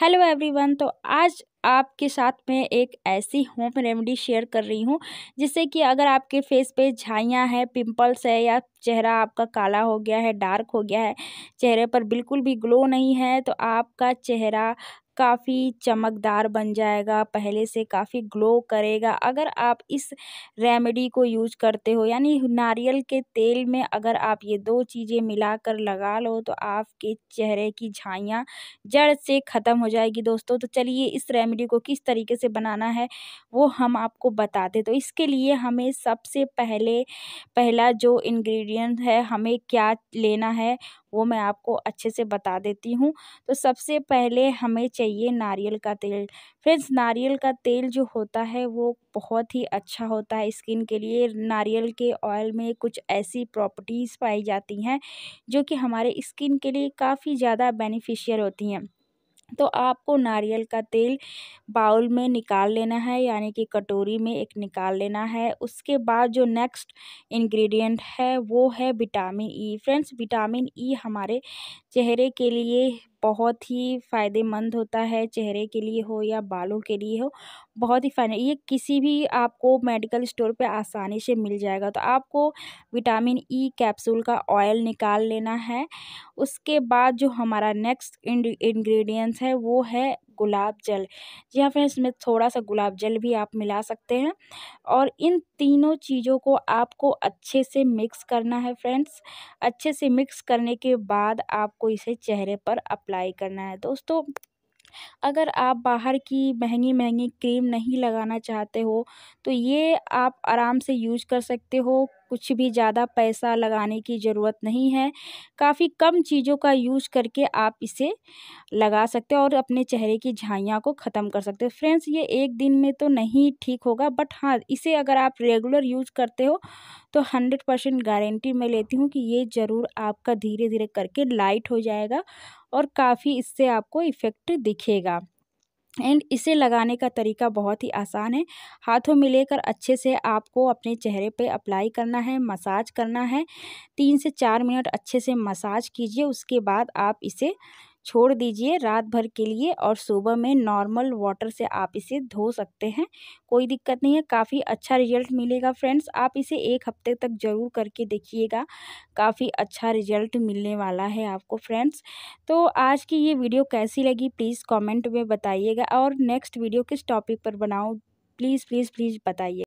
hello everyone तो आज आपके साथ मैं एक ऐसी होम रेमेडी शेयर कर रही हूँ जिससे कि अगर आपके फेस पे झाइयाँ हैं पिंपल्स है या चेहरा आपका काला हो गया है डार्क हो गया है चेहरे पर बिल्कुल भी ग्लो नहीं है तो आपका चेहरा काफ़ी चमकदार बन जाएगा पहले से काफ़ी ग्लो करेगा अगर आप इस रेमेडी को यूज करते हो यानी नारियल के तेल में अगर आप ये दो चीज़ें मिलाकर लगा लो तो आपके चेहरे की झाइयाँ जड़ से ख़त्म हो जाएगी दोस्तों तो चलिए इस रेमेडी को किस तरीके से बनाना है वो हम आपको बताते तो इसके लिए हमें सबसे पहले पहला जो इन्ग्रीडियंट है हमें क्या लेना है वो मैं आपको अच्छे से बता देती हूँ तो सबसे पहले हमें चाहिए नारियल का तेल फ्रेंड्स नारियल का तेल जो होता है वो बहुत ही अच्छा होता है स्किन के लिए नारियल के ऑयल में कुछ ऐसी प्रॉपर्टीज़ पाई जाती हैं जो कि हमारे स्किन के लिए काफ़ी ज़्यादा बेनिफिशियल होती हैं तो आपको नारियल का तेल बाउल में निकाल लेना है यानी कि कटोरी में एक निकाल लेना है उसके बाद जो नेक्स्ट इंग्रेडिएंट है वो है vitamin E friends vitamin E हमारे चेहरे के लिए बहुत ही फ़ायदेमंद होता है चेहरे के लिए हो या बालों के लिए हो बहुत ही फायदे ये किसी भी आपको मेडिकल स्टोर पे आसानी से मिल जाएगा तो आपको विटामिन ई कैप्सूल का ऑयल निकाल लेना है उसके बाद जो हमारा नेक्स्ट इंग्रेडिएंट्स है वो है गुलाब जल जी हाँ फ्रेंड्स इसमें थोड़ा सा गुलाब जल भी आप मिला सकते हैं और इन तीनों चीज़ों को आपको अच्छे से मिक्स करना है फ्रेंड्स अच्छे से मिक्स करने के बाद आपको इसे चेहरे पर अप्लाई करना है दोस्तों अगर आप बाहर की महंगी महंगी क्रीम नहीं लगाना चाहते हो तो ये आप आराम से यूज कर सकते हो कुछ भी ज़्यादा पैसा लगाने की ज़रूरत नहीं है काफ़ी कम चीज़ों का यूज़ करके आप इसे लगा सकते हो और अपने चेहरे की झाइयाँ को ख़त्म कर सकते हो फ्रेंड्स ये एक दिन में तो नहीं ठीक होगा बट हाँ इसे अगर आप रेगुलर यूज करते हो तो हंड्रेड परसेंट गारंटी मैं लेती हूँ कि ये ज़रूर आपका धीरे धीरे करके लाइट हो जाएगा और काफ़ी इससे आपको इफ़ेक्ट दिखेगा एंड इसे लगाने का तरीका बहुत ही आसान है हाथों में लेकर अच्छे से आपको अपने चेहरे पे अप्लाई करना है मसाज करना है तीन से चार मिनट अच्छे से मसाज कीजिए उसके बाद आप इसे छोड़ दीजिए रात भर के लिए और सुबह में नॉर्मल वाटर से आप इसे धो सकते हैं कोई दिक्कत नहीं है काफ़ी अच्छा रिजल्ट मिलेगा फ्रेंड्स आप इसे एक हफ्ते तक ज़रूर करके देखिएगा काफ़ी अच्छा रिजल्ट मिलने वाला है आपको फ्रेंड्स तो आज की ये वीडियो कैसी लगी प्लीज़ कॉमेंट में बताइएगा और नेक्स्ट वीडियो किस टॉपिक पर बनाऊँ प्लीज़ प्लीज़ प्लीज़ बताइए